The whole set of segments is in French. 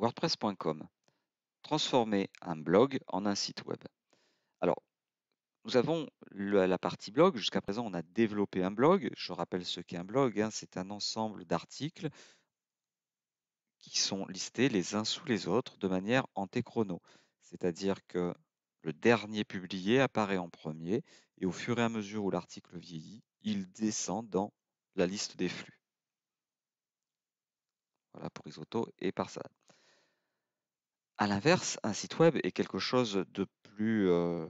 WordPress.com. Transformer un blog en un site web. Alors, nous avons la partie blog. Jusqu'à présent, on a développé un blog. Je rappelle ce qu'est un blog. Hein. c'est un ensemble d'articles qui sont listés les uns sous les autres de manière antéchrono. C'est-à-dire que le dernier publié apparaît en premier et au fur et à mesure où l'article vieillit, il descend dans la liste des flux. Voilà pour Isoto et par à l'inverse, un site web est quelque chose de plus, euh,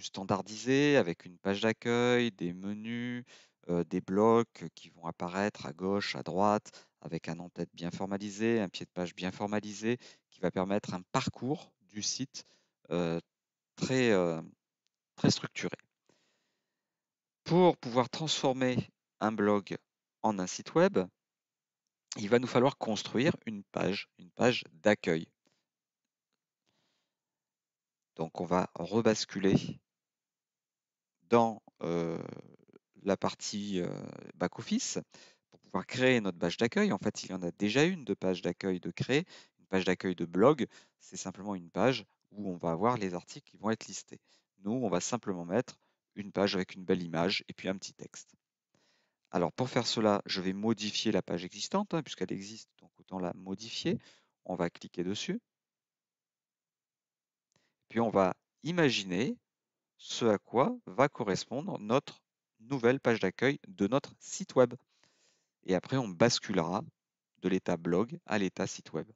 standardisé, avec une page d'accueil, des menus, euh, des blocs qui vont apparaître à gauche, à droite, avec un en bien formalisé, un pied de page bien formalisé, qui va permettre un parcours du site euh, très, très structuré. Pour pouvoir transformer un blog en un site web, il va nous falloir construire une page, une page d'accueil. Donc on va rebasculer dans la partie back-office pour pouvoir créer notre page d'accueil. En fait, il y en a déjà une de page d'accueil de créer. Une page d'accueil de blog, c'est simplement une page où on va avoir les articles qui vont être listés. Nous, on va simplement mettre une page avec une belle image et puis un petit texte. Alors pour faire cela, je vais modifier la page existante, hein, puisqu'elle existe, donc autant la modifier. On va cliquer dessus. Puis on va imaginer ce à quoi va correspondre notre nouvelle page d'accueil de notre site web. Et après, on basculera de l'état blog à l'état site web.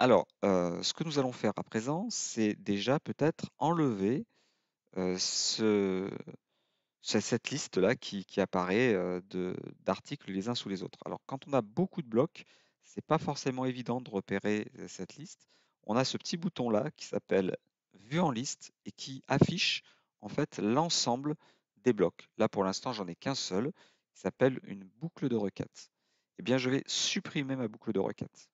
Alors, euh, ce que nous allons faire à présent, c'est déjà peut-être enlever euh, cette liste-là qui, apparaît euh, d'articles les uns sous les autres. Alors, quand on a beaucoup de blocs, ce n'est pas forcément évident de repérer cette liste on a ce petit bouton-là qui s'appelle Vue en liste et qui affiche en fait l'ensemble des blocs. Là, pour l'instant, j'en ai qu'un seul qui s'appelle une boucle de requête. Eh bien, je vais supprimer ma boucle de requête.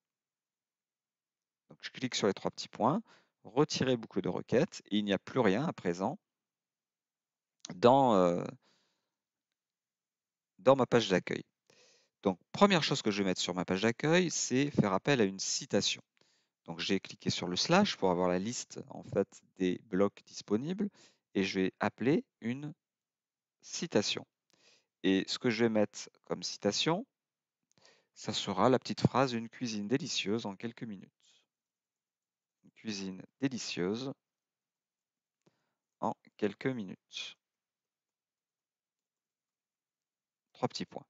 je clique sur les trois petits points, retirer boucle de requête, et il n'y a plus rien à présent dans, euh, dans ma page d'accueil. Donc, première chose que je vais mettre sur ma page d'accueil, c'est faire appel à une citation. Donc j'ai cliqué sur le slash pour avoir la liste en fait des blocs disponibles et je vais appeler une citation. Et ce que je vais mettre comme citation, ça sera la petite phrase une cuisine délicieuse en quelques minutes. Une cuisine délicieuse en quelques minutes. Trois petits points.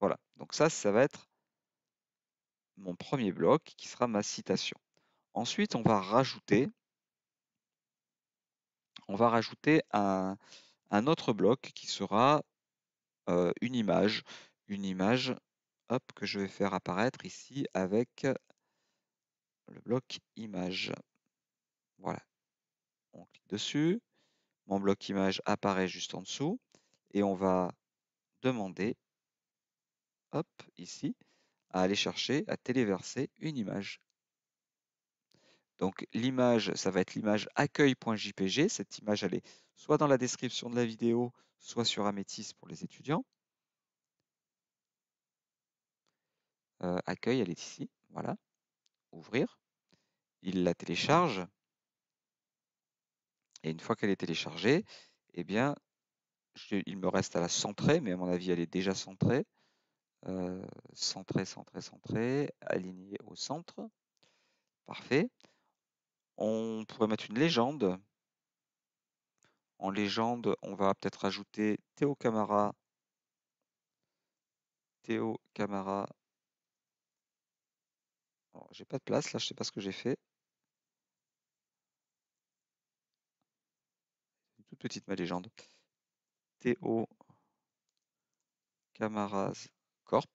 Voilà, donc ça, ça va être mon premier bloc qui sera ma citation. Ensuite, on va rajouter, on va rajouter un, autre bloc qui sera euh, une image, une image que je vais faire apparaître ici avec le bloc image. Voilà, on clique dessus, mon bloc image apparaît juste en dessous et on va demander, hop, ici, à aller chercher, à téléverser une image. Donc l'image, ça va être l'image accueil.jpg. Cette image, elle est soit dans la description de la vidéo, soit sur Amétis pour les étudiants. Euh, accueil, elle est ici, voilà. Ouvrir. Il la télécharge. Et une fois qu'elle est téléchargée, eh bien, il me reste à la centrer, mais à mon avis, elle est déjà centrée. Euh, centré, centré, centré, aligné au centre. Parfait. On pourrait mettre une légende. En légende, on va peut-être ajouter Théo Camara. Théo Camara. J'ai pas de place là, je sais pas ce que j'ai fait. Une toute petite ma légende. Théo Camaras Corp.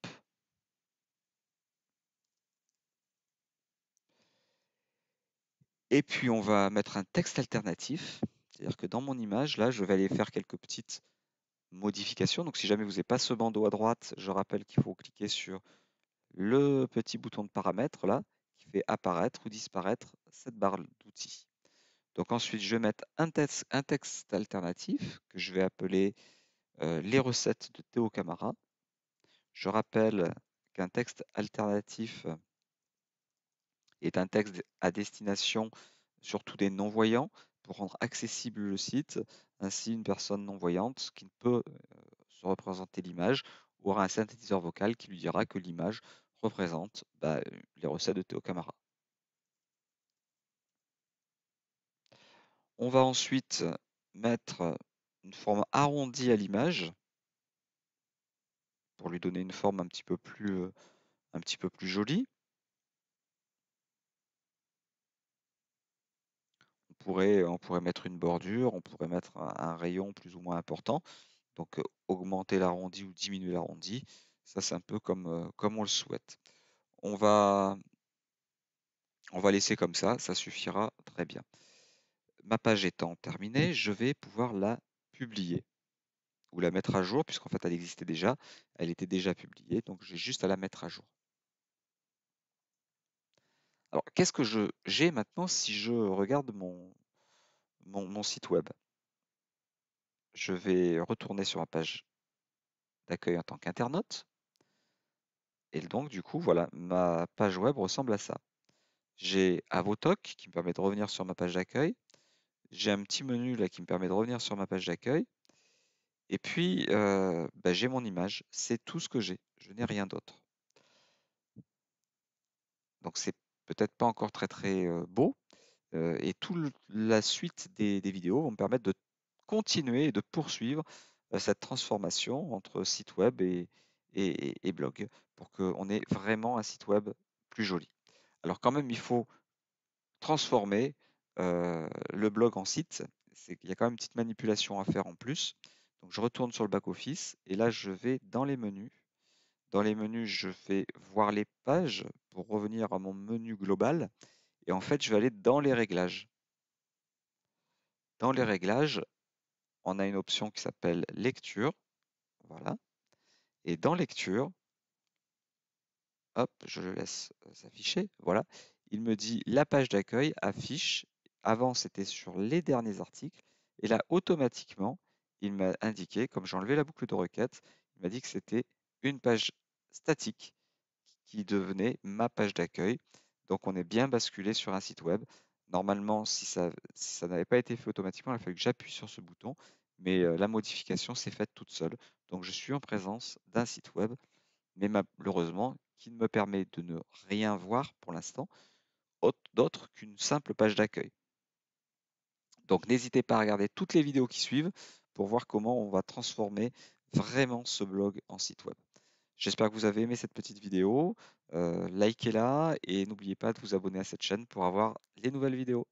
Et puis on va mettre un texte alternatif, c'est-à-dire que dans mon image, là, je vais aller faire quelques petites modifications. Donc si jamais vous n'avez pas ce bandeau à droite, je rappelle qu'il faut cliquer sur le petit bouton de paramètres, là, qui fait apparaître ou disparaître cette barre d'outils. Donc ensuite, je vais mettre un texte, un texte alternatif que je vais appeler euh, les recettes de Théo Camara. Je rappelle qu'un texte alternatif est un texte à destination surtout des non-voyants pour rendre accessible le site. Ainsi, une personne non-voyante qui ne peut euh, se représenter l'image aura un synthétiseur vocal qui lui dira que l'image représente bah, euh, les recettes de Théo Camara. On va ensuite mettre une forme arrondie à l'image pour lui donner une forme un petit peu plus, euh, un petit peu plus jolie. On pourrait, on pourrait mettre une bordure, on pourrait mettre un, rayon plus ou moins important. Donc euh, augmenter l'arrondi ou diminuer l'arrondi, ça c'est un peu comme, euh, comme on le souhaite. On va, on va laisser comme ça, ça suffira très bien. Ma page étant terminée, je vais pouvoir la publier ou la mettre à jour, puisqu'en fait elle existait déjà, elle était déjà publiée, donc j'ai juste à la mettre à jour. Alors qu'est-ce que j'ai maintenant si je regarde mon, mon, site web Je vais retourner sur ma page d'accueil en tant qu'internaute. Et donc du coup, voilà, ma page web ressemble à ça. J'ai Avotoc qui me permet de revenir sur ma page d'accueil. J'ai un petit menu là qui me permet de revenir sur ma page d'accueil. Et puis, bah, j'ai mon image, c'est tout ce que j'ai, je n'ai rien d'autre. Donc c'est peut-être pas encore très très beau, et toute la suite des, vidéos vont me permettre de continuer et de poursuivre cette transformation entre site web et blog, pour qu'on ait vraiment un site web plus joli. Alors quand même, il faut transformer le blog en site, il y a quand même une petite manipulation à faire en plus. Donc je retourne sur le back-office et là je vais dans les menus. Dans les menus, je fais voir les pages pour revenir à mon menu global. Et en fait, je vais aller dans les réglages. Dans les réglages, on a une option qui s'appelle lecture. Voilà. Et dans lecture, hop, je le laisse euh, s'afficher. Voilà. Il me dit la page d'accueil affiche. Avant, c'était sur les derniers articles. Et là, automatiquement, il m'a indiqué, comme j'ai enlevé la boucle de requête, il m'a dit que c'était une page statique qui devenait ma page d'accueil. Donc on est bien basculé sur un site web. Normalement, si ça, si ça n'avait pas été fait automatiquement, il a fallu que j'appuie sur ce bouton, mais euh, la modification s'est faite toute seule. Donc je suis en présence d'un site web, mais malheureusement, qui ne me permet de ne rien voir pour l'instant, d'autre qu'une simple page d'accueil. Donc n'hésitez pas à regarder toutes les vidéos qui suivent pour voir comment on va transformer vraiment ce blog en site web. J'espère que vous avez aimé cette petite vidéo. Euh, likez-la et n'oubliez pas de vous abonner à cette chaîne pour avoir les nouvelles vidéos.